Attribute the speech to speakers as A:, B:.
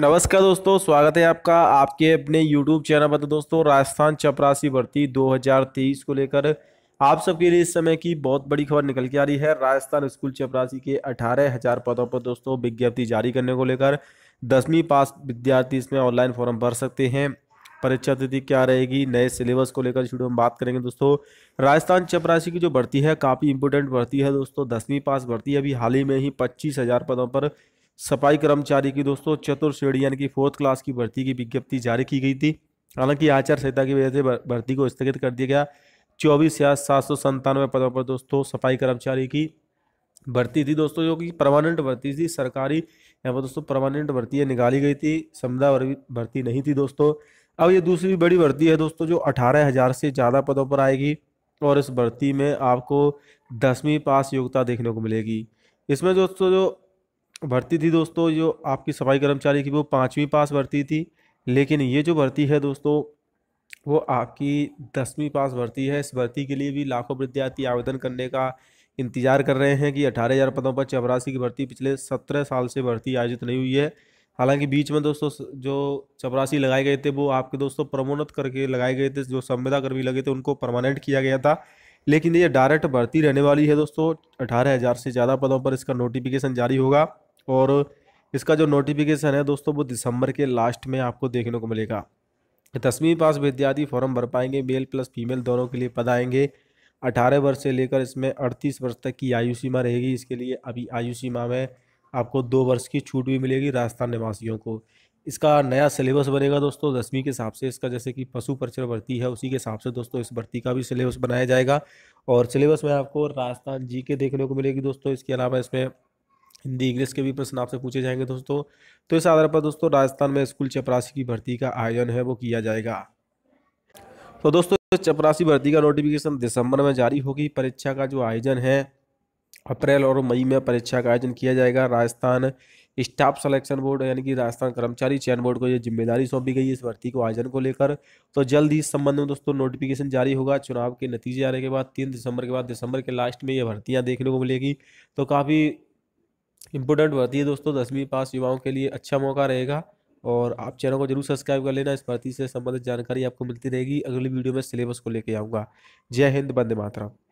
A: नमस्कार दोस्तों स्वागत है आपका आपके अपने YouTube चैनल पर तो दोस्तों राजस्थान चपरासी भर्ती 2023 को लेकर आप सबके लिए इस समय की बहुत बड़ी खबर निकल के आ रही है राजस्थान स्कूल चपरासी के अठारह हज़ार पदों पर दोस्तों विज्ञप्ति जारी करने को लेकर दसवीं पास विद्यार्थी इसमें ऑनलाइन फॉर्म भर सकते हैं परीक्षा तिथि क्या रहेगी नए सिलेबस को लेकर शुरू हम बात करेंगे दोस्तों राजस्थान चपरासी की जो भर्ती है काफ़ी इंपोर्टेंट भर्ती है दोस्तों दसवीं पास भर्ती अभी हाल ही में ही पच्चीस हज़ार पदों पर सफाई कर्मचारी की दोस्तों चतुर श्रेणी यानी कि फोर्थ क्लास की भर्ती की विज्ञप्ति जारी की गई थी हालांकि आचार संहिता की वजह से भर्ती को स्थगित कर दिया गया चौबीस हजार सात सौ संतानवे पदों पर दोस्तों सफाई कर्मचारी की भर्ती थी दोस्तों जो कि परमानेंट भर्ती थी सरकारी यहाँ पर दोस्तों परमानेंट भर्ती निकाली गई थी समुदाय भर्ती नहीं थी दोस्तों अब ये दूसरी बड़ी भर्ती है दोस्तों जो अठारह हज़ार से ज़्यादा पदों पर आएगी और इस भर्ती में आपको दसवीं पास योग्यता देखने को मिलेगी इसमें दोस्तों जो भर्ती थी दोस्तों जो आपकी सफाई कर्मचारी की वो पाँचवीं पास भर्ती थी लेकिन ये जो भर्ती है दोस्तों वो आपकी दसवीं पास भर्ती है इस भर्ती के लिए भी लाखों विद्यार्थी आवेदन करने का इंतजार कर रहे हैं कि अठारह हज़ार पदों पर चपरासी की भर्ती पिछले सत्रह साल से भर्ती आयोजित नहीं हुई है हालांकि बीच में दोस्तों जो चपरासी लगाए गए थे वो आपके दोस्तों प्रमोन्नत करके लगाए गए थे जो संविदा कर्मी लगे थे उनको परमानेंट किया गया था लेकिन ये डायरेक्ट भर्ती रहने वाली है दोस्तों अठारह हज़ार से ज़्यादा पदों पर इसका नोटिफिकेशन जारी होगा और इसका जो नोटिफिकेशन है दोस्तों वो दिसंबर के लास्ट में आपको देखने को मिलेगा दसवीं पास विद्यार्थी फॉर्म भर पाएंगे मेल प्लस फीमेल दोनों के लिए पद आएंगे अठारह वर्ष से लेकर इसमें अड़तीस वर्ष तक की आयु सीमा रहेगी इसके लिए अभी आयु सीमा में आपको दो वर्ष की छूट भी मिलेगी राजस्थान निवासियों को इसका नया सिलेबस बनेगा दोस्तों दसवीं के हिसाब से इसका जैसे कि पशु परिचय भर्ती है उसी के हिसाब से दोस्तों इस भर्ती का भी सिलेबस बनाया जाएगा और सिलेबस में आपको राजस्थान जी के देखने को मिलेगी दोस्तों इसके अलावा इसमें हिंदी इंग्लिश के भी प्रश्न आपसे पूछे जाएंगे दोस्तों तो इस आधार पर दोस्तों राजस्थान में स्कूल चपरासी की भर्ती का आयोजन है वो किया जाएगा तो दोस्तों चपरासी भर्ती का नोटिफिकेशन दिसंबर में जारी होगी परीक्षा का जो आयोजन है अप्रैल और मई में परीक्षा का आयोजन किया जाएगा राजस्थान स्टाफ सिलेक्शन बोर्ड यानी कि राजस्थान कर्मचारी चयन बोर्ड को यह जिम्मेदारी सौंपी गई है इस भर्ती को आयोजन को लेकर तो जल्द ही इस संबंध में दोस्तों नोटिफिकेशन जारी होगा चुनाव के नतीजे आने के बाद तीन दिसंबर के बाद दिसंबर के लास्ट में ये भर्तियाँ देखने को मिलेगी तो काफ़ी इंपोर्टेंट भर्ती है दोस्तों दसवीं पास युवाओं के लिए अच्छा मौका रहेगा और आप चैनल को जरूर सब्सक्राइब कर लेना इस भर्ती से संबंधित जानकारी आपको मिलती रहेगी अगली वीडियो में सिलेबस को लेकर आऊँगा जय हिंद बंदे मातरम